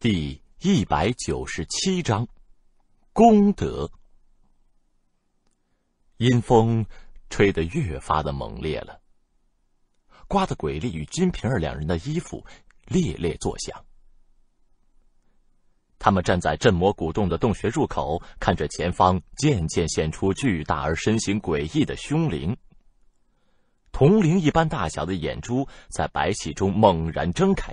第一百九十七章，功德。阴风吹得越发的猛烈了，刮得鬼力与金瓶儿两人的衣服猎猎作响。他们站在镇魔古洞的洞穴入口，看着前方渐渐现出巨大而身形诡异的凶灵。铜铃一般大小的眼珠在白气中猛然睁开。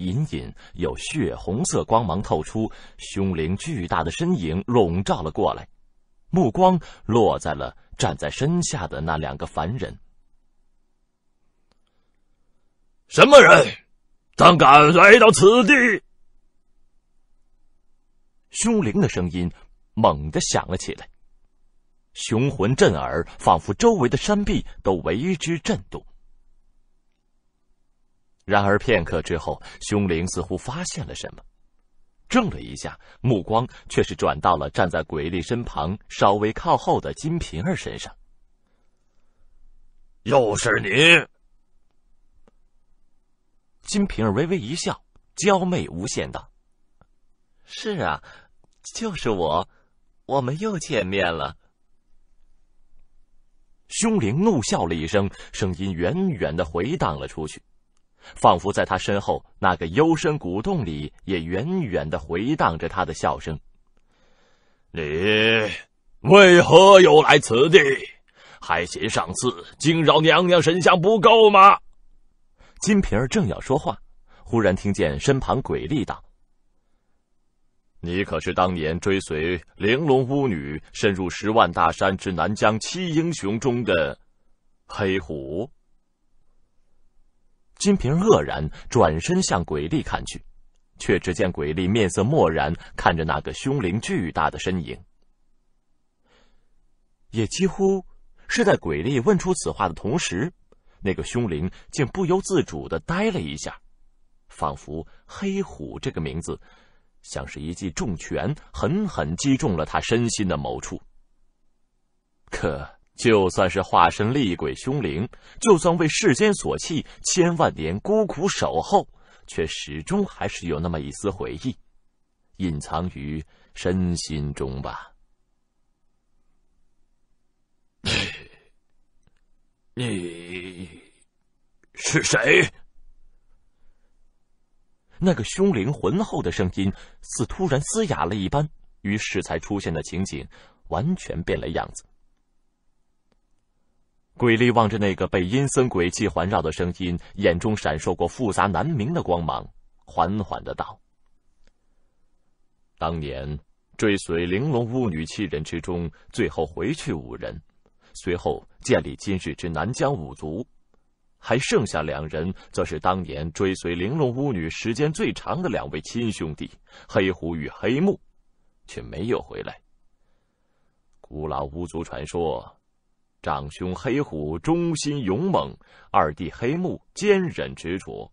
隐隐有血红色光芒透出，凶灵巨大的身影笼罩了过来，目光落在了站在身下的那两个凡人。什么人，胆敢来到此地？凶灵的声音猛地响了起来，雄浑震耳，仿佛周围的山壁都为之震动。然而片刻之后，凶灵似乎发现了什么，怔了一下，目光却是转到了站在鬼吏身旁、稍微靠后的金瓶儿身上。又是你！金瓶儿微微一笑，娇媚无限道：“是啊，就是我，我们又见面了。”凶灵怒笑了一声，声音远远的回荡了出去。仿佛在他身后那个幽深古洞里，也远远的回荡着他的笑声。你为何又来此地？还嫌上次惊扰娘娘神像不够吗？金瓶儿正要说话，忽然听见身旁鬼力道：“你可是当年追随玲珑巫女深入十万大山之南疆七英雄中的黑虎？”金平愕然，转身向鬼力看去，却只见鬼力面色漠然，看着那个凶灵巨大的身影。也几乎是在鬼力问出此话的同时，那个凶灵竟不由自主的呆了一下，仿佛“黑虎”这个名字，像是一记重拳，狠狠击中了他身心的某处。可……就算是化身厉鬼凶灵，就算为世间所弃，千万年孤苦守候，却始终还是有那么一丝回忆，隐藏于身心中吧。你是谁？那个凶灵浑厚的声音似突然嘶哑了一般，与适才出现的情景完全变了样子。鬼厉望着那个被阴森鬼气环绕的声音，眼中闪烁过复杂难明的光芒，缓缓的道：“当年追随玲珑巫女七人之中，最后回去五人，随后建立今日之南疆五族。还剩下两人，则是当年追随玲珑巫女时间最长的两位亲兄弟，黑虎与黑木，却没有回来。古老巫族传说。”长兄黑虎忠心勇猛，二弟黑木坚韧执着。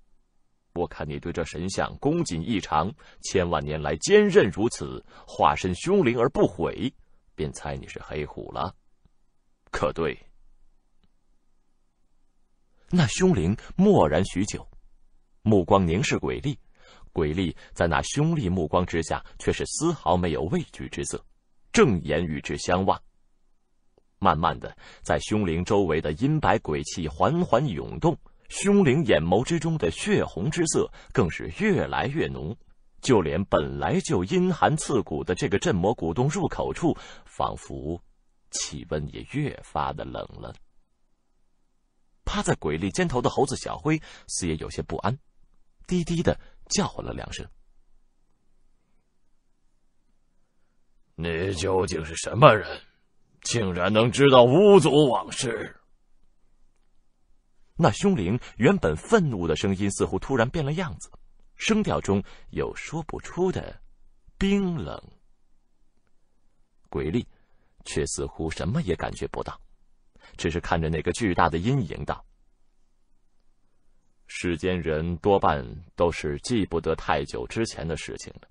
我看你对这神像恭谨异常，千万年来坚韧如此，化身凶灵而不悔，便猜你是黑虎了。可对？那凶灵默然许久，目光凝视鬼力，鬼力在那凶厉目光之下，却是丝毫没有畏惧之色，正眼与之相望。慢慢的，在凶灵周围的阴白鬼气缓缓涌动，凶灵眼眸之中的血红之色更是越来越浓，就连本来就阴寒刺骨的这个镇魔古洞入口处，仿佛气温也越发的冷了。趴在鬼力肩头的猴子小灰，似也有些不安，低低的叫唤了两声：“你究竟是什么人？”竟然能知道巫族往事。那凶灵原本愤怒的声音似乎突然变了样子，声调中有说不出的冰冷。鬼力却似乎什么也感觉不到，只是看着那个巨大的阴影道：“世间人多半都是记不得太久之前的事情了，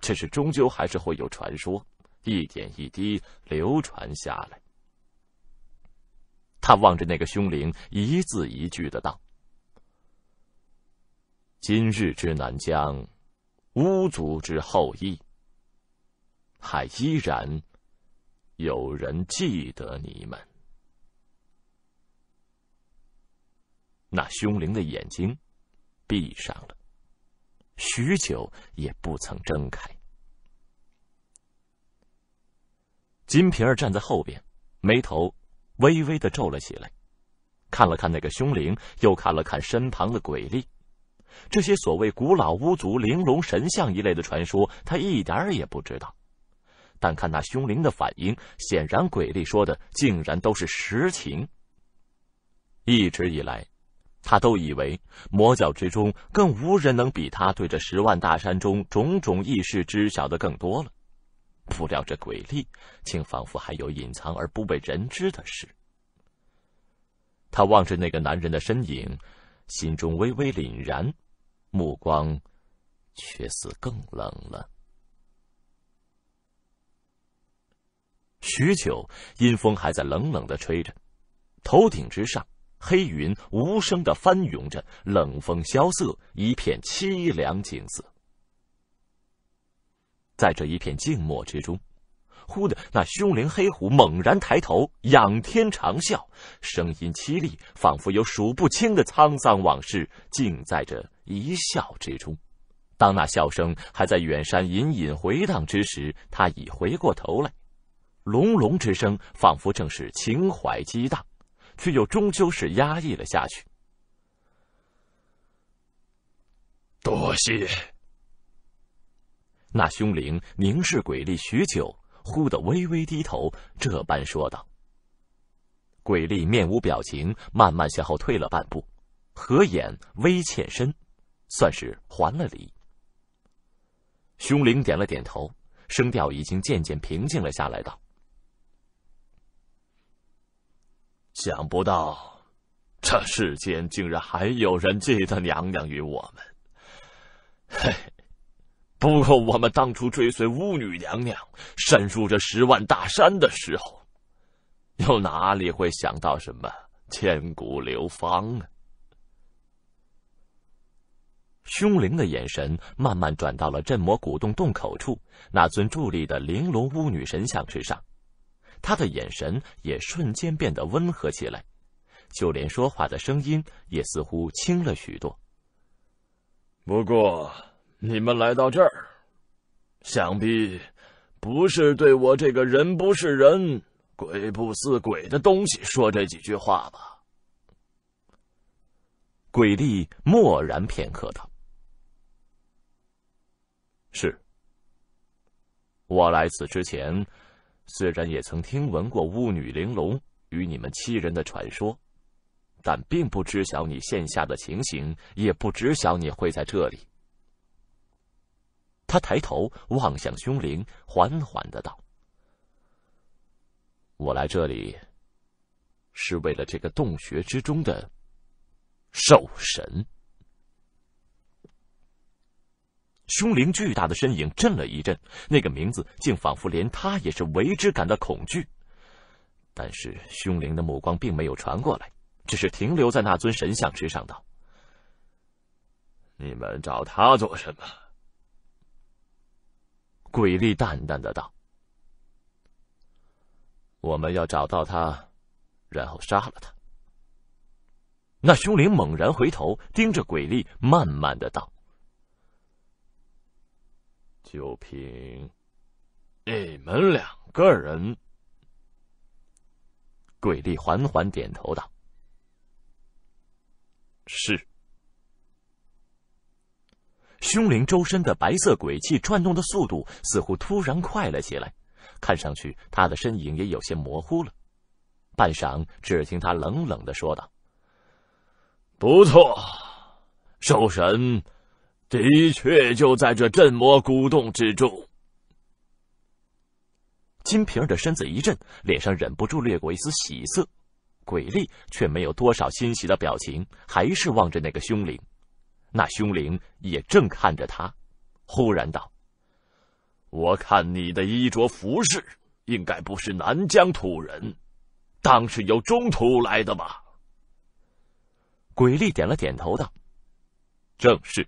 只是终究还是会有传说。”一点一滴流传下来。他望着那个凶灵，一字一句的道：“今日之南疆，巫族之后裔，还依然有人记得你们。”那凶灵的眼睛闭上了，许久也不曾睁开。金瓶儿站在后边，眉头微微的皱了起来，看了看那个凶灵，又看了看身旁的鬼力。这些所谓古老巫族、玲珑神像一类的传说，他一点儿也不知道。但看那凶灵的反应，显然鬼力说的竟然都是实情。一直以来，他都以为魔教之中更无人能比他对这十万大山中种种异事知晓的更多了。不料这鬼力竟仿佛还有隐藏而不为人知的事。他望着那个男人的身影，心中微微凛然，目光却似更冷了。许久，阴风还在冷冷的吹着，头顶之上黑云无声的翻涌着，冷风萧瑟，一片凄凉景色。在这一片静默之中，忽的，那凶灵黑虎猛然抬头，仰天长啸，声音凄厉，仿佛有数不清的沧桑往事尽在这一笑之中。当那笑声还在远山隐隐回荡之时，他已回过头来，隆隆之声仿佛正是情怀激荡，却又终究是压抑了下去。多谢。那凶灵凝视鬼厉许久，忽的微微低头，这般说道：“鬼厉面无表情，慢慢向后退了半步，合眼微欠身，算是还了礼。”凶灵点了点头，声调已经渐渐平静了下来，道：“想不到，这世间竟然还有人记得娘娘与我们，嘿。”不过，我们当初追随巫女娘娘深入这十万大山的时候，又哪里会想到什么千古流芳呢？凶灵的眼神慢慢转到了镇魔古洞洞口处那尊伫立的玲珑巫女神像之上，他的眼神也瞬间变得温和起来，就连说话的声音也似乎轻了许多。不过。你们来到这儿，想必不是对我这个人不是人、鬼不似鬼的东西说这几句话吧？鬼帝默然片刻，道：“是。我来此之前，虽然也曾听闻过巫女玲珑与你们七人的传说，但并不知晓你现下的情形，也不知晓你会在这里。”他抬头望向凶灵，缓缓的道：“我来这里，是为了这个洞穴之中的兽神。”凶灵巨大的身影震了一震，那个名字竟仿佛连他也是为之感到恐惧。但是凶灵的目光并没有传过来，只是停留在那尊神像之上，道：“你们找他做什么？”鬼力淡淡的道：“我们要找到他，然后杀了他。”那凶灵猛然回头，盯着鬼力，慢慢的道：“就凭你们两个人。”鬼力缓缓点头道：“是。”凶灵周身的白色鬼气转动的速度似乎突然快了起来，看上去他的身影也有些模糊了。半晌，只听他冷冷的说道：“不错，兽神的确就在这镇魔古洞之中。”金瓶儿的身子一震，脸上忍不住掠过一丝喜色，鬼力却没有多少欣喜的表情，还是望着那个凶灵。那凶灵也正看着他，忽然道：“我看你的衣着服饰，应该不是南疆土人，当是由中土来的吧？”鬼厉点了点头，道：“正是。”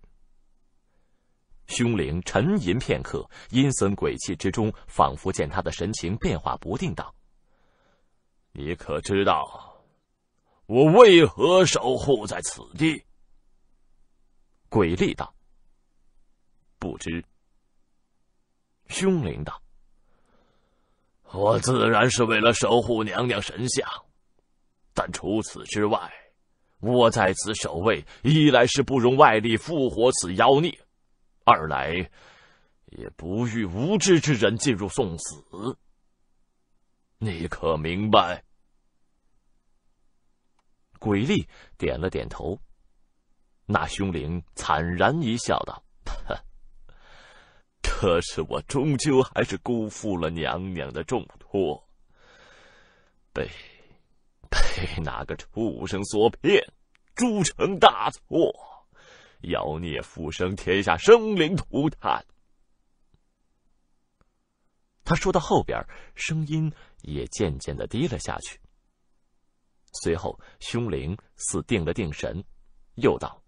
凶灵沉吟片刻，阴森鬼气之中，仿佛见他的神情变化不定，道：“你可知道，我为何守护在此地？”鬼力道：“不知。”凶灵道：“我自然是为了守护娘娘神像，但除此之外，我在此守卫，一来是不容外力复活此妖孽，二来也不欲无知之人进入送死。你可明白？”鬼力点了点头。那凶灵惨然一笑，道：“可是我终究还是辜负了娘娘的重托，被被那个畜生所骗，铸成大错，妖孽复生，天下生灵涂炭。”他说到后边，声音也渐渐的低了下去。随后，凶灵似定了定神，又道。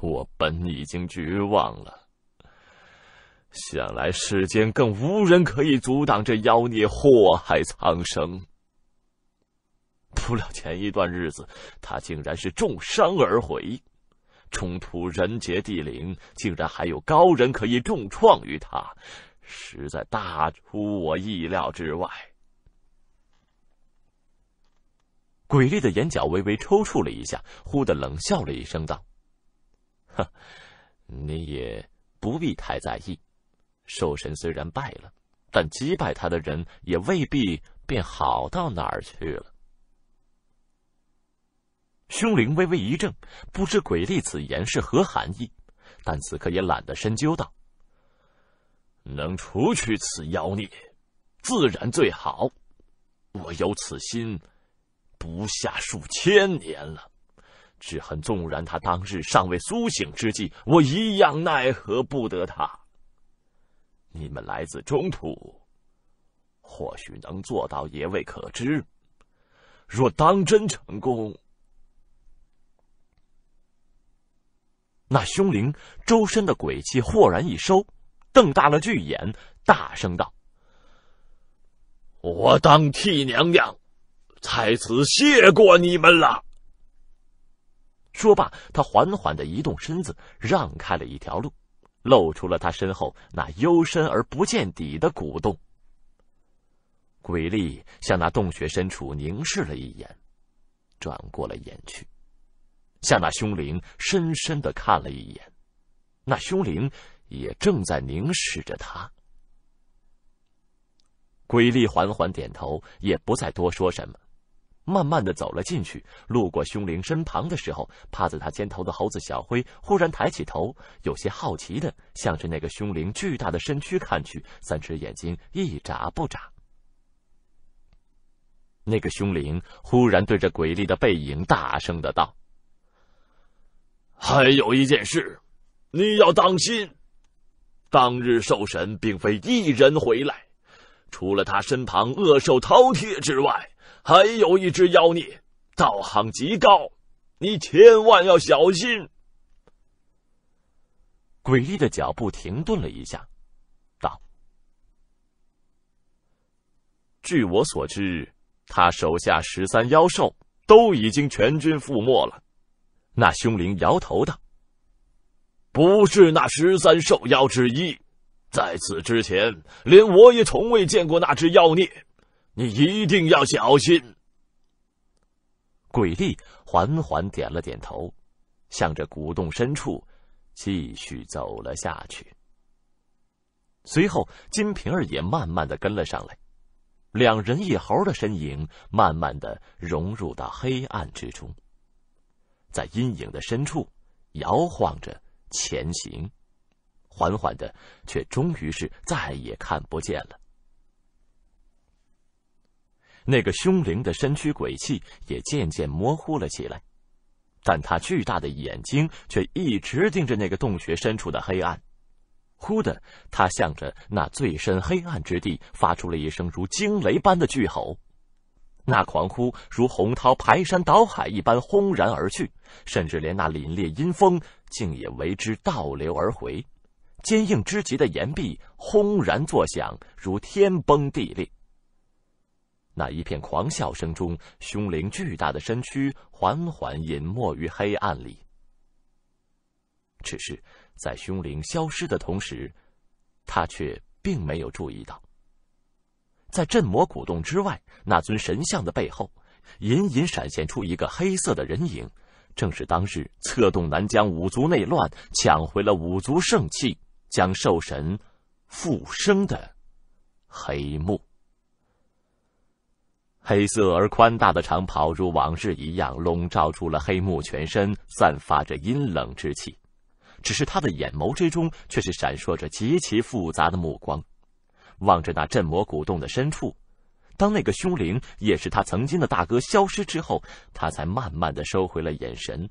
我本已经绝望了，想来世间更无人可以阻挡这妖孽祸害苍生。不料前一段日子，他竟然是重伤而回，冲突人杰地灵，竟然还有高人可以重创于他，实在大出我意料之外。鬼厉的眼角微微抽搐了一下，忽的冷笑了一声，道。哼，你也不必太在意。兽神虽然败了，但击败他的人也未必便好到哪儿去了。凶灵微微一怔，不知鬼帝此言是何含义，但此刻也懒得深究，道：“能除去此妖孽，自然最好。我有此心，不下数千年了。”只恨纵然他当日尚未苏醒之际，我一样奈何不得他。你们来自中土，或许能做到也未可知。若当真成功，那凶灵周身的鬼气豁然一收，瞪大了巨眼，大声道：“我当替娘娘在此谢过你们了。”说罢，他缓缓地移动身子，让开了一条路，露出了他身后那幽深而不见底的古洞。鬼力向那洞穴深处凝视了一眼，转过了眼去，向那凶灵深深地看了一眼，那凶灵也正在凝视着他。鬼力缓缓点头，也不再多说什么。慢慢的走了进去，路过凶灵身旁的时候，趴在他肩头的猴子小灰忽然抬起头，有些好奇的向着那个凶灵巨大的身躯看去，三只眼睛一眨不眨。那个凶灵忽然对着鬼厉的背影大声的道：“还有一件事，你要当心，当日兽神并非一人回来，除了他身旁恶兽饕餮之外。”还有一只妖孽，道行极高，你千万要小心。诡异的脚步停顿了一下，道：“据我所知，他手下十三妖兽都已经全军覆没了。”那凶灵摇头道：“不是那十三兽妖之一，在此之前，连我也从未见过那只妖孽。”你一定要小心。鬼力缓缓点了点头，向着古洞深处继续走了下去。随后，金瓶儿也慢慢的跟了上来，两人一猴的身影慢慢的融入到黑暗之中，在阴影的深处摇晃着前行，缓缓的，却终于是再也看不见了。那个凶灵的身躯鬼气也渐渐模糊了起来，但他巨大的眼睛却一直盯着那个洞穴深处的黑暗。忽的，他向着那最深黑暗之地发出了一声如惊雷般的巨吼，那狂呼如洪涛排山倒海一般轰然而去，甚至连那凛冽阴风竟也为之倒流而回，坚硬之极的岩壁轰然作响，如天崩地裂。那一片狂笑声中，凶灵巨大的身躯缓缓隐没于黑暗里。只是在凶灵消失的同时，他却并没有注意到，在镇魔古洞之外，那尊神像的背后，隐隐闪现出一个黑色的人影，正是当日策动南疆五族内乱、抢回了五族圣器、将兽神复生的黑幕。黑色而宽大的长袍如往日一样笼罩住了黑幕全身，散发着阴冷之气。只是他的眼眸之中却是闪烁着极其复杂的目光，望着那镇魔古洞的深处。当那个凶灵也是他曾经的大哥消失之后，他才慢慢的收回了眼神，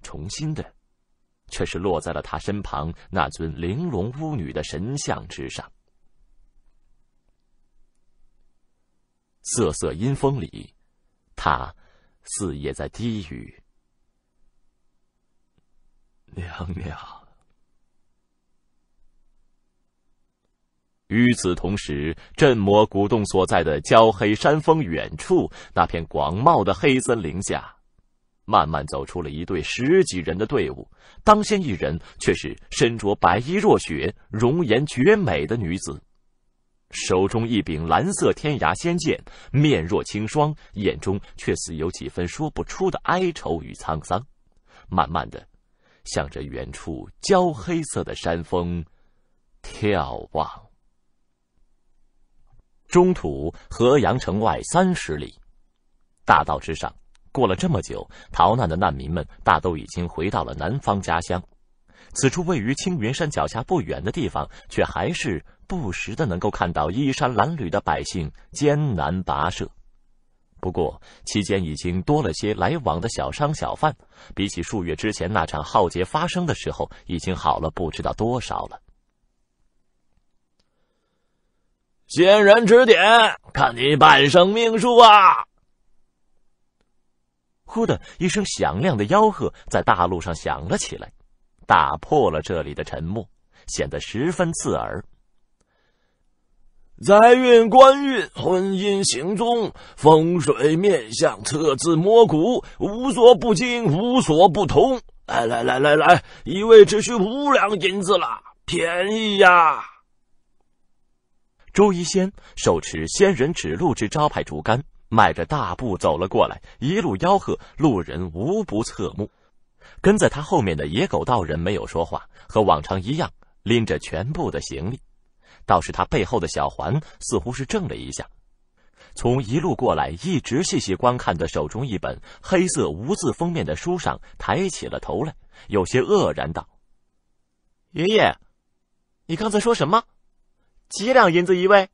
重新的，却是落在了他身旁那尊玲珑巫女的神像之上。瑟瑟阴风里，他似也在低语：“娘娘。”与此同时，镇魔古洞所在的焦黑山峰远处，那片广袤的黑森林下，慢慢走出了一队十几人的队伍。当先一人却是身着白衣若雪、容颜绝美的女子。手中一柄蓝色天涯仙剑，面若清霜，眼中却似有几分说不出的哀愁与沧桑。慢慢的，向着远处焦黑色的山峰眺望。中土河阳城外三十里，大道之上，过了这么久，逃难的难民们大都已经回到了南方家乡。此处位于青云山脚下不远的地方，却还是。不时的能够看到衣衫褴褛的百姓艰难跋涉，不过期间已经多了些来往的小商小贩，比起数月之前那场浩劫发生的时候，已经好了不知道多少了。仙人指点，看你半生命数啊！忽的一声响亮的吆喝在大路上响了起来，打破了这里的沉默，显得十分刺耳。财运、官运、婚姻、行踪、风水、面相、测字、摸骨，无所不精，无所不通。来来来来来，一位只需五两银子了，便宜呀！朱一仙手持“仙人指路”之招牌竹竿，迈着大步走了过来，一路吆喝，路人无不侧目。跟在他后面的野狗道人没有说话，和往常一样，拎着全部的行李。倒是他背后的小环似乎是怔了一下，从一路过来一直细细观看的手中一本黑色无字封面的书上抬起了头来，有些愕然道：“爷爷，你刚才说什么？几两银子一位？”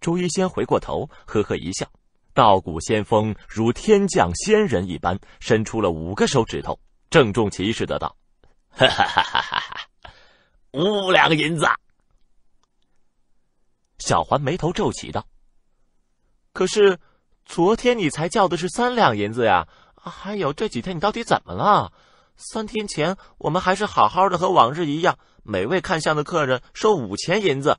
周一仙回过头，呵呵一笑，道骨仙风如天降仙人一般，伸出了五个手指头，郑重其事的道：“哈哈哈哈哈哈，五两银子。”小环眉头皱起道：“可是，昨天你才叫的是三两银子呀！还有这几天你到底怎么了？三天前我们还是好好的，和往日一样，每位看相的客人收五钱银子。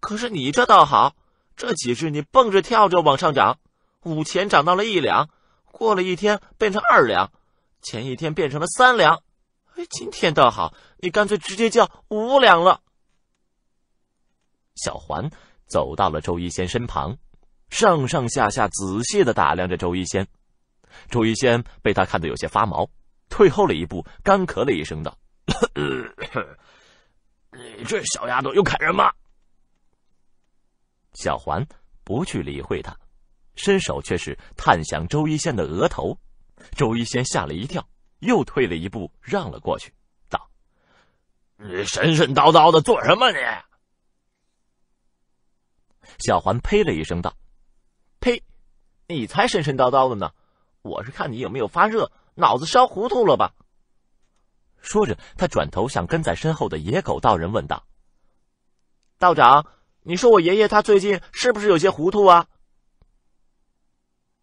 可是你这倒好，这几日你蹦着跳着往上涨，五钱涨到了一两，过了一天变成二两，前一天变成了三两，哎，今天倒好，你干脆直接叫五两了。”小环。走到了周一仙身旁，上上下下仔细的打量着周一仙。周一仙被他看得有些发毛，退后了一步，干咳了一声，道：“ 你这小丫头，又砍人吗？”小环不去理会他，伸手却是探向周一仙的额头。周一仙吓了一跳，又退了一步，让了过去，道：“你神神叨叨的做什么你？”小环呸了一声，道：“呸，你才神神叨叨的呢！我是看你有没有发热，脑子烧糊涂了吧。”说着，他转头向跟在身后的野狗道人问道：“道长，你说我爷爷他最近是不是有些糊涂啊？”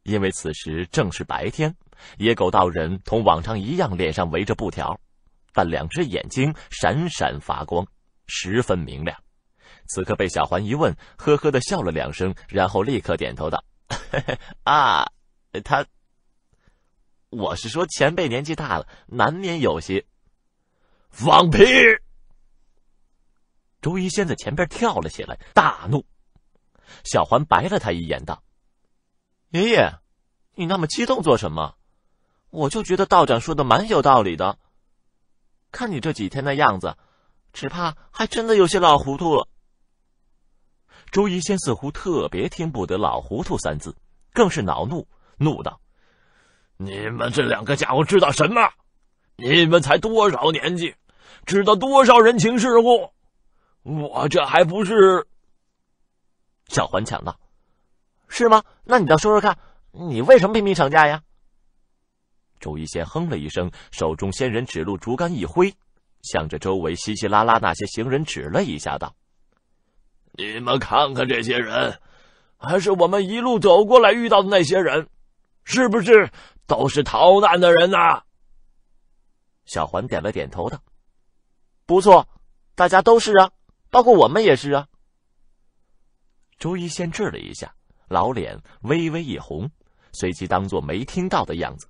因为此时正是白天，野狗道人同往常一样，脸上围着布条，但两只眼睛闪闪发光，十分明亮。此刻被小环一问，呵呵的笑了两声，然后立刻点头道：“ 啊，他，我是说前辈年纪大了，难免有些……放屁！”周一仙在前边跳了起来，大怒。小环白了他一眼，道：“爷爷，你那么激动做什么？我就觉得道长说的蛮有道理的。看你这几天的样子，只怕还真的有些老糊涂了。”周一仙似乎特别听不得“老糊涂”三字，更是恼怒，怒道：“你们这两个家伙知道什么？你们才多少年纪，知道多少人情世故？我这还不是？”小环抢道：“是吗？那你倒说说看，你为什么拼命吵架呀？”周一仙哼了一声，手中仙人指路竹竿一挥，向着周围稀稀拉拉那些行人指了一下，道。你们看看这些人，还是我们一路走过来遇到的那些人，是不是都是逃难的人呐？小环点了点头，道：“不错，大家都是啊，包括我们也是啊。”周一先滞了一下，老脸微微一红，随即当作没听到的样子。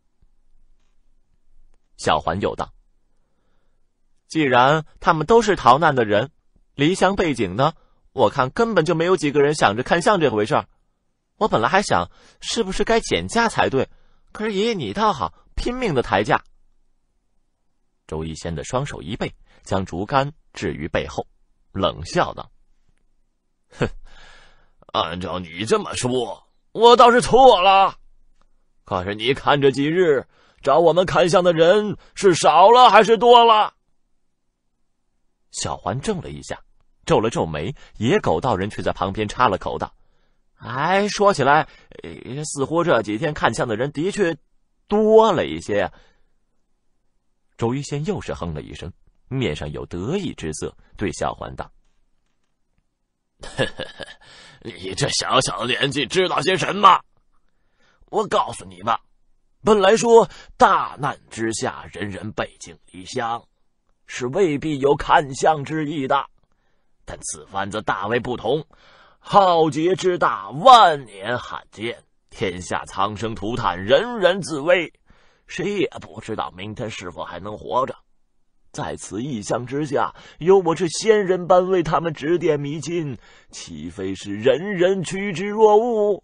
小环又道：“既然他们都是逃难的人，离乡背井呢，我看根本就没有几个人想着看相这回事儿。我本来还想是不是该减价才对，可是爷爷你倒好，拼命的抬价。周一仙的双手一背，将竹竿置于背后，冷笑道：“哼，按照你这么说，我倒是错了。可是你看这几日找我们看相的人是少了还是多了？”小环怔了一下。皱了皱眉，野狗道人却在旁边插了口道：“哎，说起来，似乎这几天看相的人的确多了一些。”周玉仙又是哼了一声，面上有得意之色，对小环道：“ 你这小小的年纪，知道些什么？我告诉你吧，本来说大难之下，人人背井离乡，是未必有看相之意的。”但此番则大为不同，浩劫之大，万年罕见，天下苍生涂炭，人人自危，谁也不知道明天是否还能活着。在此异象之下，有我这仙人般为他们指点迷津，岂非是人人趋之若鹜？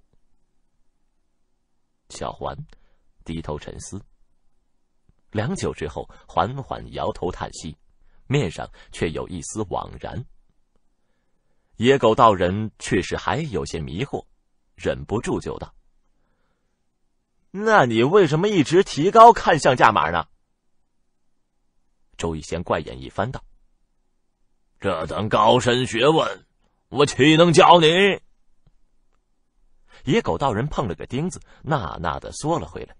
小环低头沉思，良久之后，缓缓摇头叹息，面上却有一丝惘然。野狗道人却是还有些迷惑，忍不住就道：“那你为什么一直提高看相价码呢？”周玉仙怪眼一翻，道：“这等高深学问，我岂能教你？”野狗道人碰了个钉子，纳纳的缩了回来，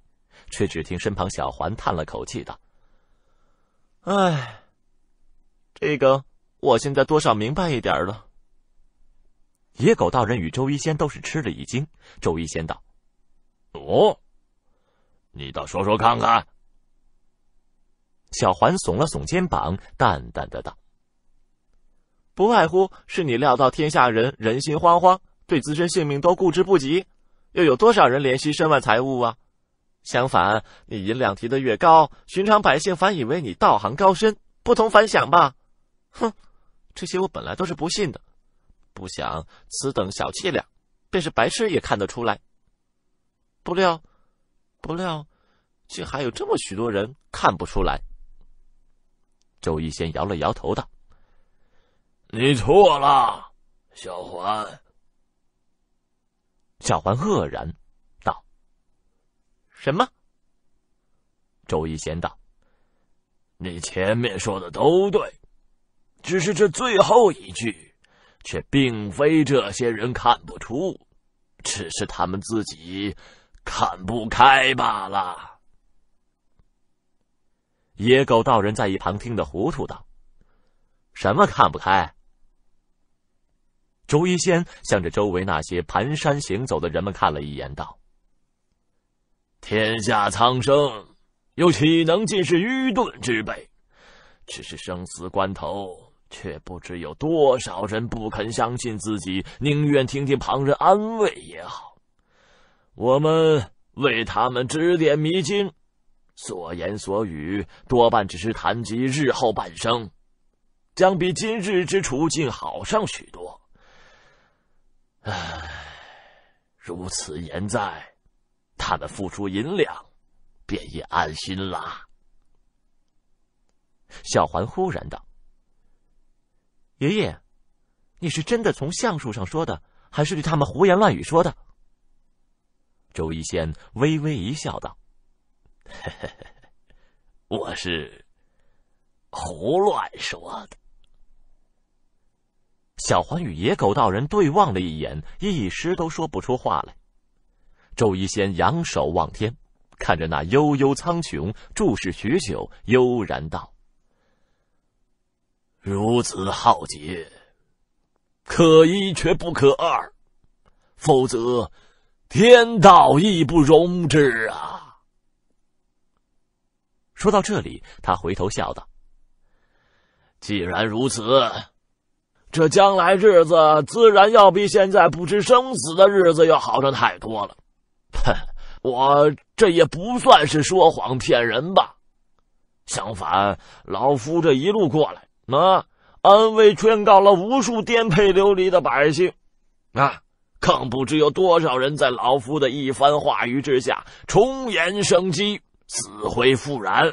却只听身旁小环叹了口气道：“哎，这个我现在多少明白一点了。”野狗道人与周一仙都是吃了一惊。周一仙道：“哦，你倒说说看看。”小环耸了耸肩膀，淡淡的道：“不外乎是你料到天下人人心惶惶，对自身性命都顾之不及，又有多少人怜惜身外财物啊？相反，你银两提的越高，寻常百姓反以为你道行高深，不同凡响吧？哼，这些我本来都是不信的。”不想此等小伎俩，便是白痴也看得出来。不料，不料，竟还有这么许多人看不出来。周一仙摇了摇头道：“你错了，小环。”小环愕然道：“什么？”周一仙道：“你前面说的都对，只是这最后一句。”却并非这些人看不出，只是他们自己看不开罢了。野狗道人在一旁听得糊涂，道：“什么看不开？”周一仙向着周围那些蹒跚行走的人们看了一眼，道：“天下苍生又岂能尽是愚钝之辈？只是生死关头。”却不知有多少人不肯相信自己，宁愿听听旁人安慰也好。我们为他们指点迷津，所言所语多半只是谈及日后半生将比今日之处境好上许多。唉，如此言在，他们付出银两，便也安心啦。小环忽然道。爷爷，你是真的从相术上说的，还是对他们胡言乱语说的？周一仙微微一笑，道：“我是胡乱说的。”小环与野狗道人对望了一眼，一时都说不出话来。周一仙仰首望天，看着那悠悠苍穹，注视许久，悠然道。如此浩劫，可一却不可二，否则，天道亦不容之啊！说到这里，他回头笑道：“既然如此，这将来日子自然要比现在不知生死的日子要好上太多了。哼，我这也不算是说谎骗人吧？相反，老夫这一路过来……”那安慰劝告了无数颠沛流离的百姓，啊，更不知有多少人在老夫的一番话语之下重燃生机，死灰复燃。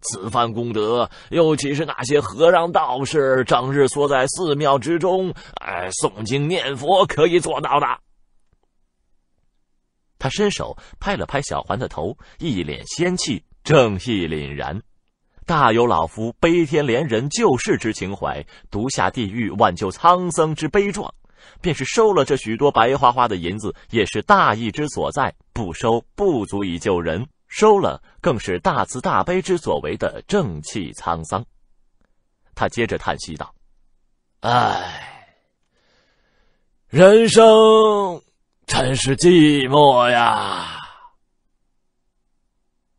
此番功德，又岂是那些和尚道士整日缩在寺庙之中，哎，诵经念佛可以做到的？他伸手拍了拍小环的头，一脸仙气，正义凛然。大有老夫悲天怜人救世之情怀，独下地狱挽救苍生之悲壮，便是收了这许多白花花的银子，也是大义之所在。不收不足以救人，收了更是大慈大悲之所为的正气沧桑。他接着叹息道：“唉，人生真是寂寞呀！”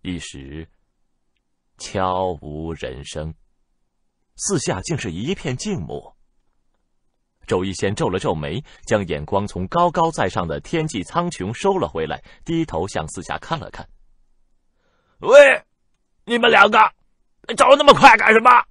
一时。悄无人声，四下竟是一片静默。周一仙皱了皱眉，将眼光从高高在上的天际苍穹收了回来，低头向四下看了看。喂，你们两个，找那么快干什么？